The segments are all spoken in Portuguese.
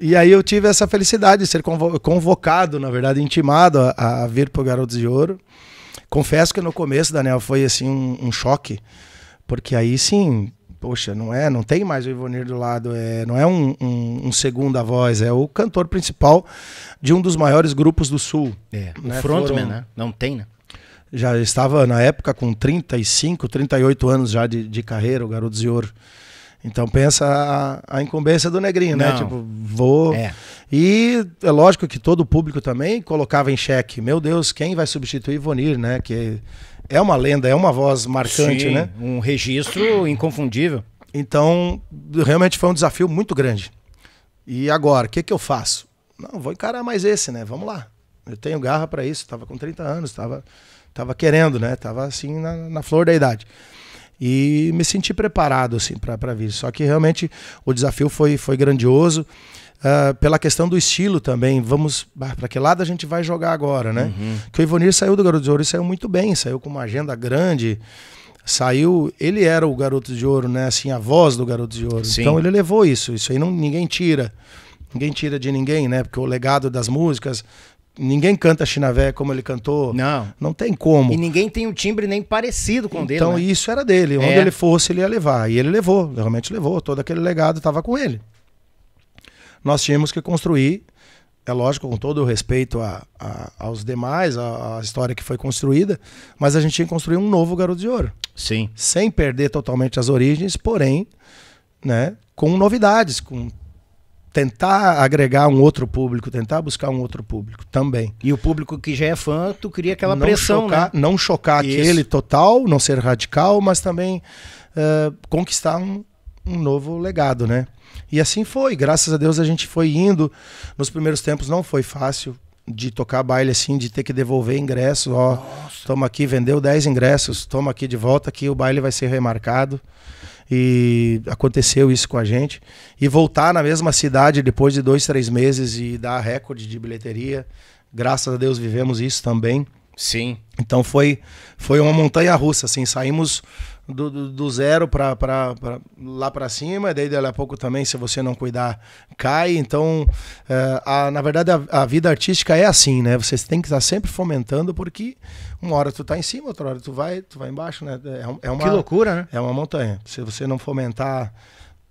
E aí eu tive essa felicidade de ser convocado, na verdade, intimado a, a vir para o Garotos de Ouro. Confesso que no começo, Daniel, foi assim um, um, choque, porque aí sim, poxa, não é, não tem mais o Ivonir do lado, é, não é um, um, um segunda voz, é o cantor principal de um dos maiores grupos do Sul. É, né? o frontman, Foram, né? Não tem, né? Já estava na época com 35, 38 anos já de, de carreira, o Garotos de Ouro. Então pensa a, a incumbência do Negrinho, né? Não. né? Tipo, vou. É. E é lógico que todo o público também colocava em xeque, meu Deus, quem vai substituir Vonir, né? Que é uma lenda, é uma voz marcante, Sim, né? Um registro inconfundível. Então, realmente foi um desafio muito grande. E agora, o que, que eu faço? Não, vou encarar mais esse, né? Vamos lá. Eu tenho garra para isso, estava com 30 anos, estava tava querendo, né? Tava assim na, na flor da idade e me senti preparado assim para vir. Só que realmente o desafio foi, foi grandioso. Uh, pela questão do estilo também, vamos para que lado a gente vai jogar agora, né? Uhum. Que o Ivonir saiu do Garoto de Ouro e saiu muito bem, saiu com uma agenda grande, saiu, ele era o Garoto de Ouro, né? Assim, a voz do Garoto de Ouro. Sim. Então ele levou isso, isso aí não ninguém tira ninguém tira de ninguém, né? Porque o legado das músicas Ninguém canta chinavé como ele cantou. Não. Não tem como. E ninguém tem um timbre nem parecido com o dele. Então né? isso era dele. Onde é. ele fosse, ele ia levar. E ele levou, realmente levou. Todo aquele legado estava com ele. Nós tínhamos que construir, é lógico, com todo o respeito a, a, aos demais, a, a, história que foi construída, mas a gente tinha que construir um novo Garoto de Ouro. Sim. Sem perder totalmente as origens, porém, né, com novidades, com tentar agregar um outro público, tentar buscar um outro público também. E o público que já é fã, tu cria aquela não pressão, né? chocar, né? Não chocar Isso. aquele total, não ser radical, mas também uh, conquistar um, um novo legado, né? E assim foi, graças a Deus a gente foi indo. Nos primeiros tempos não foi fácil de tocar baile assim, de ter que devolver ingressos, ó, Nossa. toma aqui, vendeu 10 ingressos, toma aqui de volta que o baile vai ser remarcado e aconteceu isso com a gente. E voltar na mesma cidade depois de dois, três meses e dar recorde de bilheteria. Graças a Deus vivemos isso também. Sim. Então foi, foi uma montanha russa, assim. Saímos do, do, do zero para lá para cima, daí dali a pouco também, se você não cuidar, cai. Então, é, a, na verdade, a, a, vida artística é assim, né? Você tem que estar sempre fomentando, porque uma hora tu tá em cima, outra hora tu vai, tu vai embaixo, né? É, é uma, que loucura, né? É uma montanha. Se você não fomentar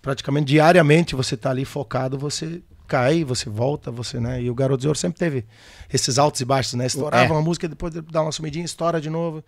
praticamente diariamente, você tá ali focado, você cai, você volta, você, né? E o Garoto de Ouro sempre teve esses altos e baixos, né? Estourava é. uma música, depois dá uma sumidinha, estoura de novo.